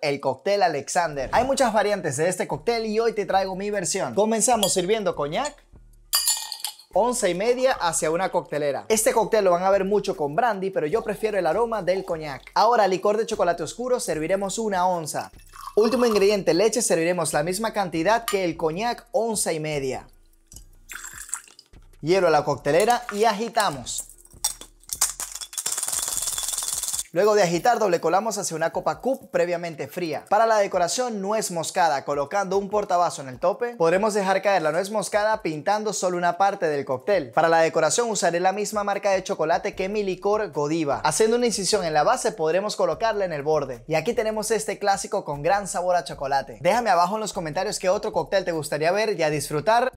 el cóctel Alexander. Hay muchas variantes de este cóctel y hoy te traigo mi versión. Comenzamos sirviendo coñac. 11 y media hacia una coctelera. Este cóctel lo van a ver mucho con brandy, pero yo prefiero el aroma del coñac. Ahora, licor de chocolate oscuro, serviremos una onza. Último ingrediente, leche, serviremos la misma cantidad que el coñac, onza y media. Hielo a la coctelera y agitamos. Luego de agitar doble colamos hacia una copa cup previamente fría. Para la decoración nuez moscada colocando un portabazo en el tope, podremos dejar caer la nuez moscada pintando solo una parte del cóctel. Para la decoración usaré la misma marca de chocolate que mi licor Godiva. Haciendo una incisión en la base podremos colocarla en el borde. Y aquí tenemos este clásico con gran sabor a chocolate. Déjame abajo en los comentarios qué otro cóctel te gustaría ver y a disfrutar